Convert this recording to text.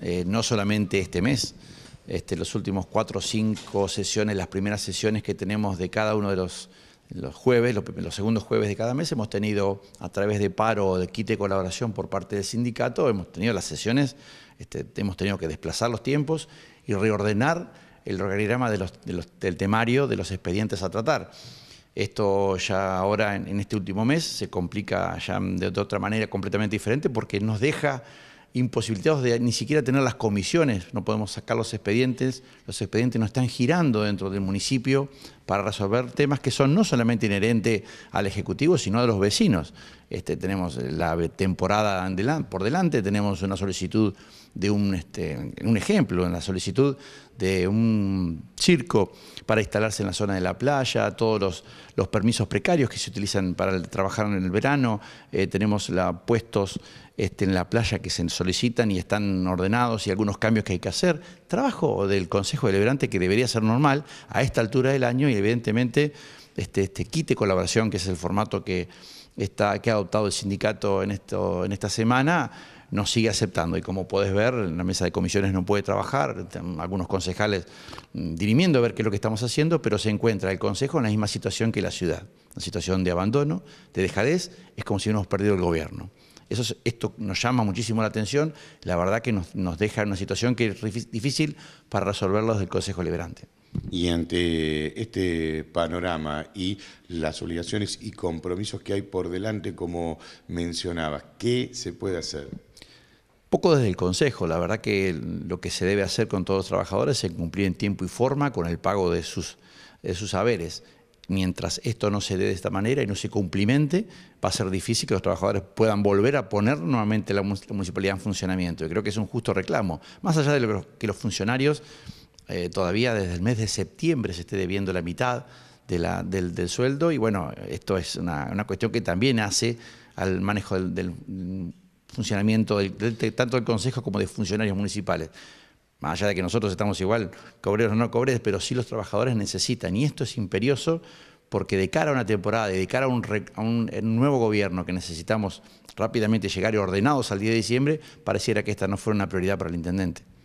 Eh, no solamente este mes. Este, los últimos cuatro o cinco sesiones, las primeras sesiones que tenemos de cada uno de los, los jueves, los, segundos jueves de cada mes, hemos tenido a través de paro o de quite colaboración por parte del sindicato, hemos tenido las sesiones, este, hemos tenido que desplazar los tiempos y reordenar el organigrama del temario de los expedientes a tratar. Esto ya ahora, en, este último mes, se complica ya de otra manera completamente diferente porque nos deja imposibilitados de ni siquiera tener las comisiones, no podemos sacar los expedientes, los expedientes no están girando dentro del municipio para resolver temas que son no solamente inherentes al Ejecutivo, sino a los vecinos. Este, tenemos la temporada por delante, tenemos una solicitud de un, este, un ejemplo, en la solicitud de un circo para instalarse en la zona de la playa, todos los, los permisos precarios que se utilizan para trabajar en el verano, eh, tenemos la, puestos este, en la playa que se solicitan y están ordenados y algunos cambios que hay que hacer. Trabajo del Consejo Deliberante que debería ser normal a esta altura del año y evidentemente este, este quite colaboración, que es el formato que, está, que ha adoptado el sindicato en, esto, en esta semana, nos sigue aceptando. Y como puedes ver, la mesa de comisiones no puede trabajar, algunos concejales mm, dirimiendo a ver qué es lo que estamos haciendo, pero se encuentra el Consejo en la misma situación que la ciudad. Una situación de abandono, de dejadez, es como si hubiéramos perdido el gobierno esto nos llama muchísimo la atención. La verdad que nos, deja en una situación que es difícil para resolverlo desde el Consejo Liberante. Y ante este panorama y las obligaciones y compromisos que hay por delante, como mencionabas, ¿qué se puede hacer? Poco desde el Consejo, la verdad que lo que se debe hacer con todos los trabajadores es cumplir en tiempo y forma con el pago de sus, de sus haberes mientras esto no se dé de esta manera y no se cumplimente, va a ser difícil que los trabajadores puedan volver a poner nuevamente la, municipalidad en funcionamiento. Y creo que es un justo reclamo, más allá de lo que los funcionarios eh, todavía desde el mes de septiembre se esté debiendo la mitad del, sueldo. Y bueno, esto es una, cuestión que también hace al manejo del, funcionamiento del, tanto del Consejo como de funcionarios municipales más allá de que nosotros estamos igual, cobreros o no cobreros, pero sí los trabajadores necesitan, y esto es imperioso porque de cara a una temporada, de cara a un, nuevo gobierno que necesitamos rápidamente llegar y ordenados al día de diciembre, pareciera que esta no fuera una prioridad para el intendente.